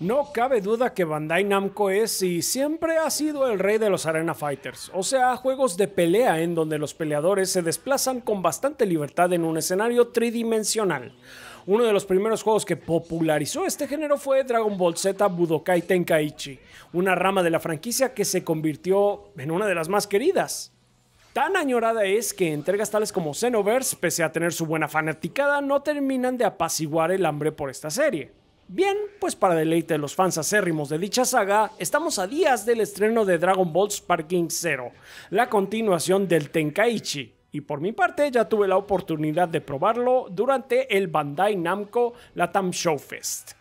No cabe duda que Bandai Namco es y siempre ha sido el rey de los Arena Fighters, o sea, juegos de pelea en donde los peleadores se desplazan con bastante libertad en un escenario tridimensional. Uno de los primeros juegos que popularizó este género fue Dragon Ball Z Budokai Tenkaichi, una rama de la franquicia que se convirtió en una de las más queridas. Tan añorada es que entregas tales como Xenoverse, pese a tener su buena fanaticada, no terminan de apaciguar el hambre por esta serie. Bien, pues para deleite de los fans acérrimos de dicha saga, estamos a días del estreno de Dragon Ball Sparking Zero, la continuación del Tenkaichi, y por mi parte ya tuve la oportunidad de probarlo durante el Bandai Namco Latam Show Fest.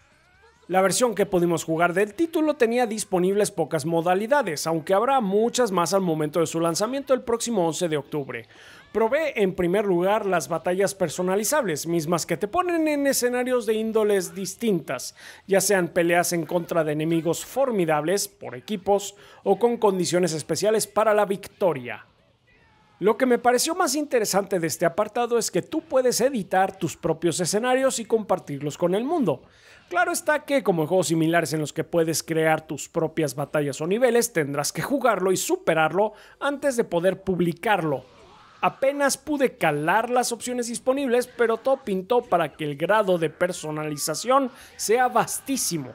La versión que pudimos jugar del título tenía disponibles pocas modalidades, aunque habrá muchas más al momento de su lanzamiento el próximo 11 de octubre. Probé en primer lugar las batallas personalizables, mismas que te ponen en escenarios de índoles distintas, ya sean peleas en contra de enemigos formidables, por equipos, o con condiciones especiales para la victoria. Lo que me pareció más interesante de este apartado es que tú puedes editar tus propios escenarios y compartirlos con el mundo. Claro está que, como en juegos similares en los que puedes crear tus propias batallas o niveles, tendrás que jugarlo y superarlo antes de poder publicarlo. Apenas pude calar las opciones disponibles, pero todo pintó para que el grado de personalización sea vastísimo.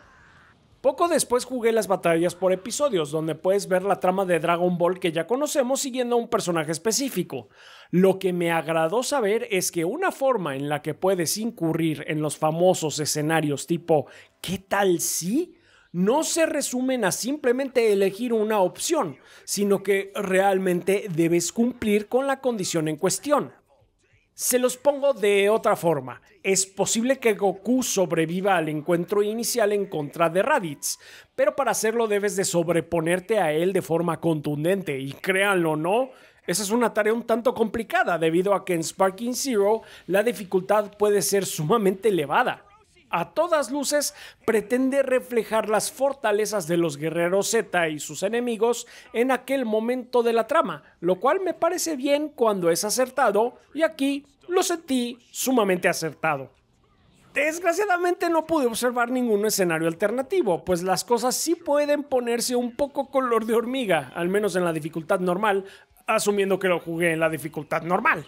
Poco después jugué las batallas por episodios, donde puedes ver la trama de Dragon Ball que ya conocemos siguiendo a un personaje específico. Lo que me agradó saber es que una forma en la que puedes incurrir en los famosos escenarios tipo ¿qué tal si? no se resumen a simplemente elegir una opción, sino que realmente debes cumplir con la condición en cuestión. Se los pongo de otra forma. Es posible que Goku sobreviva al encuentro inicial en contra de Raditz, pero para hacerlo debes de sobreponerte a él de forma contundente, y créanlo, ¿no? Esa es una tarea un tanto complicada debido a que en Sparking Zero la dificultad puede ser sumamente elevada a todas luces pretende reflejar las fortalezas de los guerreros Z y sus enemigos en aquel momento de la trama, lo cual me parece bien cuando es acertado y aquí lo sentí sumamente acertado. Desgraciadamente no pude observar ningún escenario alternativo, pues las cosas sí pueden ponerse un poco color de hormiga, al menos en la dificultad normal, asumiendo que lo jugué en la dificultad normal.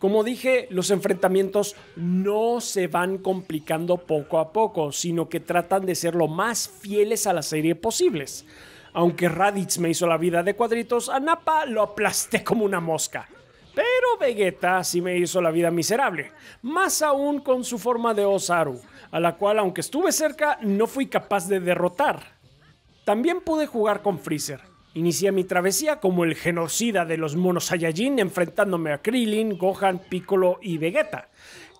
Como dije, los enfrentamientos no se van complicando poco a poco, sino que tratan de ser lo más fieles a la serie posibles. Aunque Raditz me hizo la vida de cuadritos, a Nappa lo aplasté como una mosca. Pero Vegeta sí me hizo la vida miserable, más aún con su forma de Osaru, a la cual aunque estuve cerca no fui capaz de derrotar. También pude jugar con Freezer, Inicié mi travesía como el genocida de los monos Saiyajin, enfrentándome a Krillin, Gohan, Piccolo y Vegeta.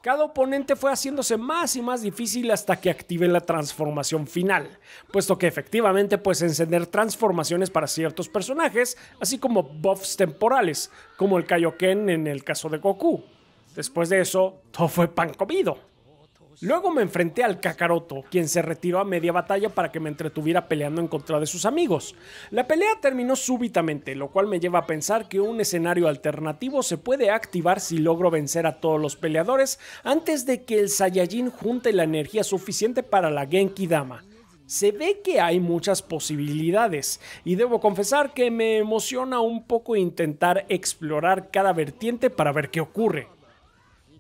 Cada oponente fue haciéndose más y más difícil hasta que active la transformación final, puesto que efectivamente puedes encender transformaciones para ciertos personajes, así como buffs temporales, como el Kaioken en el caso de Goku. Después de eso, todo fue pan comido. Luego me enfrenté al Kakaroto, quien se retiró a media batalla para que me entretuviera peleando en contra de sus amigos. La pelea terminó súbitamente, lo cual me lleva a pensar que un escenario alternativo se puede activar si logro vencer a todos los peleadores antes de que el Saiyajin junte la energía suficiente para la Genki Dama. Se ve que hay muchas posibilidades y debo confesar que me emociona un poco intentar explorar cada vertiente para ver qué ocurre.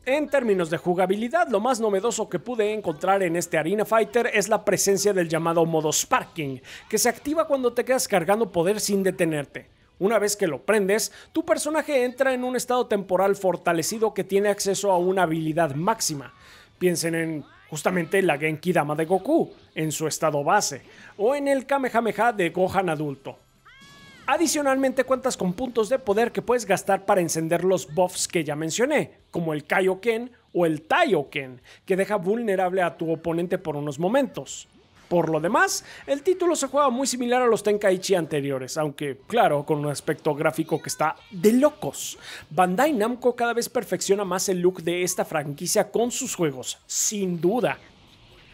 En términos de jugabilidad, lo más novedoso que pude encontrar en este Arena Fighter es la presencia del llamado modo Sparking, que se activa cuando te quedas cargando poder sin detenerte. Una vez que lo prendes, tu personaje entra en un estado temporal fortalecido que tiene acceso a una habilidad máxima. Piensen en justamente la Genki Dama de Goku, en su estado base, o en el Kamehameha de Gohan adulto. Adicionalmente cuentas con puntos de poder que puedes gastar para encender los buffs que ya mencioné, como el Kaioken o el Taioken, que deja vulnerable a tu oponente por unos momentos. Por lo demás, el título se juega muy similar a los Tenkaichi anteriores, aunque claro, con un aspecto gráfico que está de locos. Bandai Namco cada vez perfecciona más el look de esta franquicia con sus juegos, sin duda.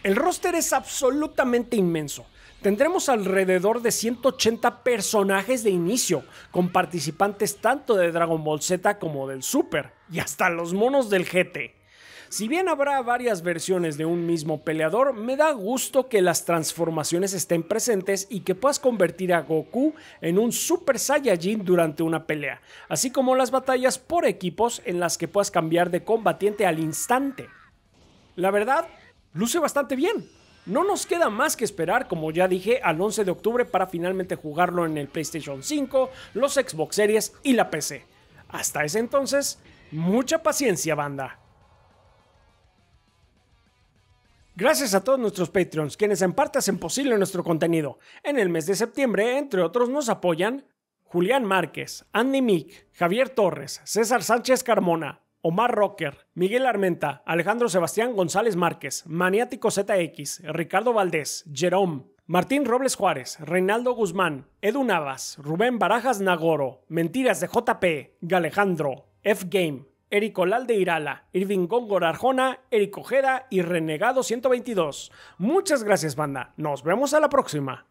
El roster es absolutamente inmenso, Tendremos alrededor de 180 personajes de inicio, con participantes tanto de Dragon Ball Z como del Super, y hasta los monos del GT. Si bien habrá varias versiones de un mismo peleador, me da gusto que las transformaciones estén presentes y que puedas convertir a Goku en un Super Saiyajin durante una pelea, así como las batallas por equipos en las que puedas cambiar de combatiente al instante. La verdad, luce bastante bien. No nos queda más que esperar, como ya dije, al 11 de octubre para finalmente jugarlo en el PlayStation 5, los Xbox Series y la PC. Hasta ese entonces, mucha paciencia banda. Gracias a todos nuestros Patreons, quienes en parte hacen posible nuestro contenido. En el mes de septiembre, entre otros, nos apoyan Julián Márquez, Andy Mick, Javier Torres, César Sánchez Carmona, Omar Rocker, Miguel Armenta, Alejandro Sebastián González Márquez, Maniático ZX, Ricardo Valdés, Jerome, Martín Robles Juárez, Reinaldo Guzmán, Edu Navas, Rubén Barajas Nagoro, Mentiras de JP, Galejandro, F-Game, Eric Olalde Irala, Irving Góngora Arjona, Eric Ojeda y Renegado 122. Muchas gracias, banda. Nos vemos a la próxima.